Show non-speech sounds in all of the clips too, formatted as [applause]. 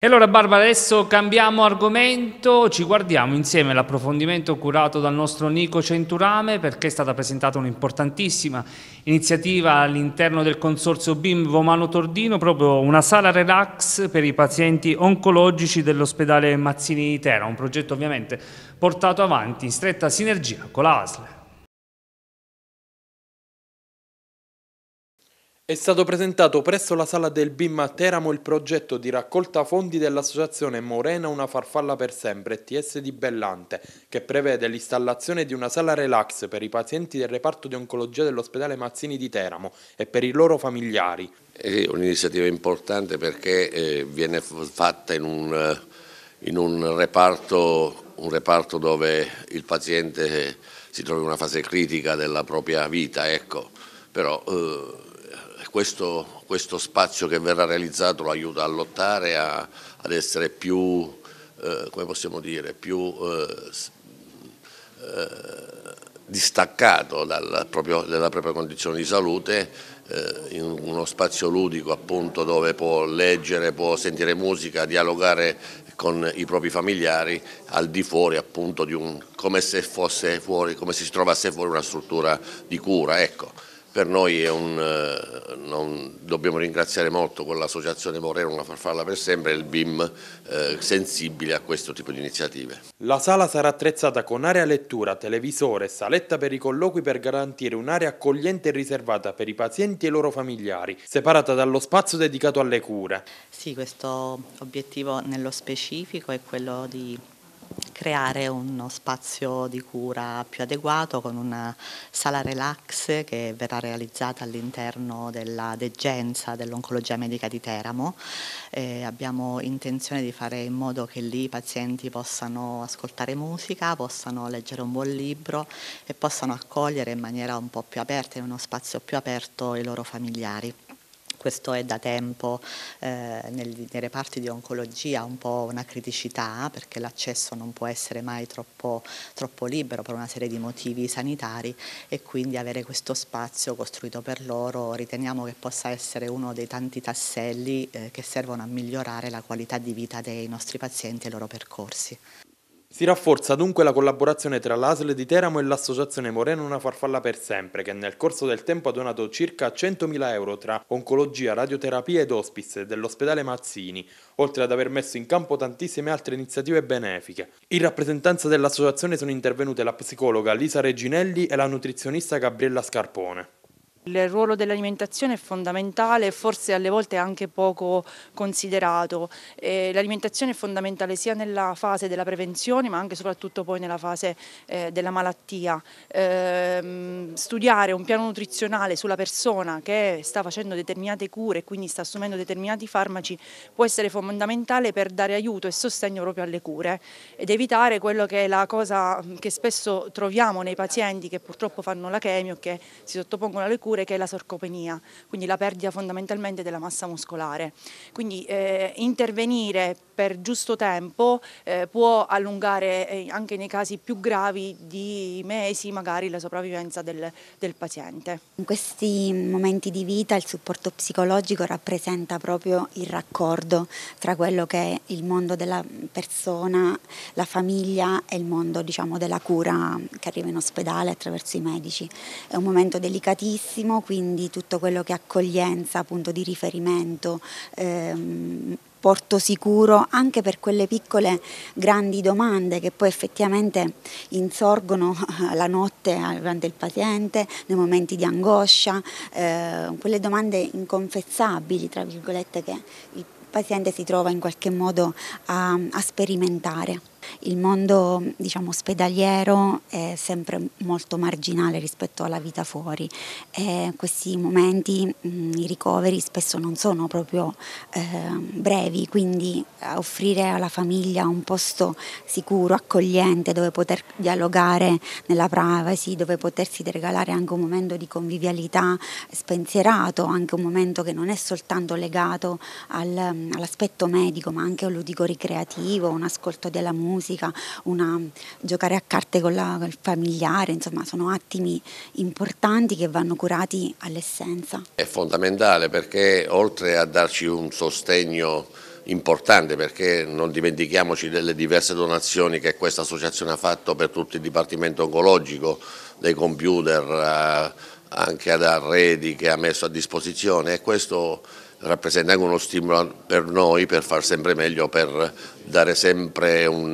E allora Barbara, adesso cambiamo argomento, ci guardiamo insieme l'approfondimento curato dal nostro Nico Centurame perché è stata presentata un'importantissima iniziativa all'interno del consorzio BIM Vomano Tordino, proprio una sala relax per i pazienti oncologici dell'ospedale Mazzini di Terra, un progetto ovviamente portato avanti in stretta sinergia con la ASLE. È stato presentato presso la sala del BIM a Teramo il progetto di raccolta fondi dell'associazione Morena Una Farfalla per Sempre TS di Bellante, che prevede l'installazione di una sala relax per i pazienti del reparto di oncologia dell'ospedale Mazzini di Teramo e per i loro familiari. È un'iniziativa importante perché eh, viene fatta in un, in un, reparto, un reparto dove il paziente si trova in una fase critica della propria vita, ecco però eh, questo, questo, spazio che verrà realizzato lo aiuta a lottare, a, ad essere più, eh, come possiamo dire, più eh, eh, distaccato dal proprio, dalla propria condizione di salute eh, in uno spazio ludico appunto dove può leggere, può sentire musica, dialogare con i propri familiari al di fuori appunto di un come se fosse fuori, come se si trovasse fuori una struttura di cura. Ecco per noi è un, eh, non, dobbiamo ringraziare molto con l'associazione Moreno Una Farfalla per sempre il BIM eh, sensibile a questo tipo di iniziative. La sala sarà attrezzata con area lettura, televisore saletta per i colloqui per garantire un'area accogliente e riservata per i pazienti e i loro familiari, separata dallo spazio dedicato alle cure. Sì, questo obiettivo nello specifico è quello di creare uno spazio di cura più adeguato con una sala relax che verrà realizzata all'interno della degenza dell'oncologia medica di Teramo. Eh, abbiamo intenzione di fare in modo che lì i pazienti possano ascoltare musica, possano leggere un buon libro e possano accogliere in maniera un po' più aperta, in uno spazio più aperto i loro familiari questo è da tempo eh, nel, nei reparti di oncologia un po' una criticità perché l'accesso non può essere mai troppo, troppo libero per una serie di motivi sanitari e quindi avere questo spazio costruito per loro riteniamo che possa essere uno dei tanti tasselli eh, che servono a migliorare la qualità di vita dei nostri pazienti e i loro percorsi. Si rafforza dunque la collaborazione tra l'ASL di Teramo e l'associazione Moreno Una Farfalla per Sempre, che nel corso del tempo ha donato circa 100.000 euro tra oncologia, radioterapia ed hospice dell'ospedale Mazzini, oltre ad aver messo in campo tantissime altre iniziative benefiche. In rappresentanza dell'associazione sono intervenute la psicologa Lisa Reginelli e la nutrizionista Gabriella Scarpone. Il ruolo dell'alimentazione è fondamentale, forse alle volte anche poco considerato. Eh, l'alimentazione è fondamentale sia nella fase della prevenzione ma anche e soprattutto poi nella fase eh, della malattia. Ehm, studiare un piano nutrizionale sulla persona che sta facendo determinate cure e quindi sta assumendo determinati farmaci può essere fondamentale per dare aiuto e sostegno proprio alle cure ed evitare quello che è la cosa che spesso troviamo nei pazienti che purtroppo fanno la chemio, che si sottopongono alle cure tumore che è la sarcopenia, quindi la perdita fondamentalmente della massa muscolare. Quindi eh, intervenire per giusto tempo eh, può allungare eh, anche nei casi più gravi di mesi magari la sopravvivenza del, del paziente. In questi momenti di vita il supporto psicologico rappresenta proprio il raccordo tra quello che è il mondo della persona, la famiglia e il mondo diciamo, della cura che arriva in ospedale attraverso i medici. È un momento delicatissimo benissimo, quindi tutto quello che è accoglienza, punto di riferimento, ehm, porto sicuro anche per quelle piccole grandi domande che poi effettivamente insorgono [laughs] la notte eh, durante il paziente, nei momenti di angoscia, eh, quelle domande inconfessabili, tra virgolette, che il paziente si trova in qualche modo a, a sperimentare il mondo diciamo, ospedaliero è sempre molto marginale rispetto alla vita fuori. E questi momenti, mh, i ricoveri spesso non sono proprio eh, brevi, quindi offrire alla famiglia un posto sicuro, accogliente, dove poter dialogare nella privacy, dove potersi regalare anche un momento di convivialità spensierato, anche un momento che non è soltanto legato al, all'aspetto medico, ma anche a un ludico ricreativo, un ascolto della musica musica, una, giocare a carte con, la, con il familiare, insomma sono attimi importanti che vanno curati all'essenza. È fondamentale perché oltre a darci un sostegno importante perché non dimentichiamoci delle diverse donazioni che questa associazione ha fatto per tutto il dipartimento oncologico, dei computer, eh, anche ad Arredi che ha messo a disposizione e questo rappresenta anche uno stimolo per noi per far sempre meglio, per dare sempre un,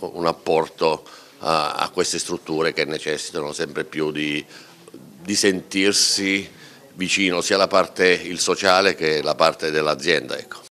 un apporto a, a, queste strutture che necessitano sempre più di, di sentirsi vicino sia la parte il sociale che la parte dell'azienda. Ecco.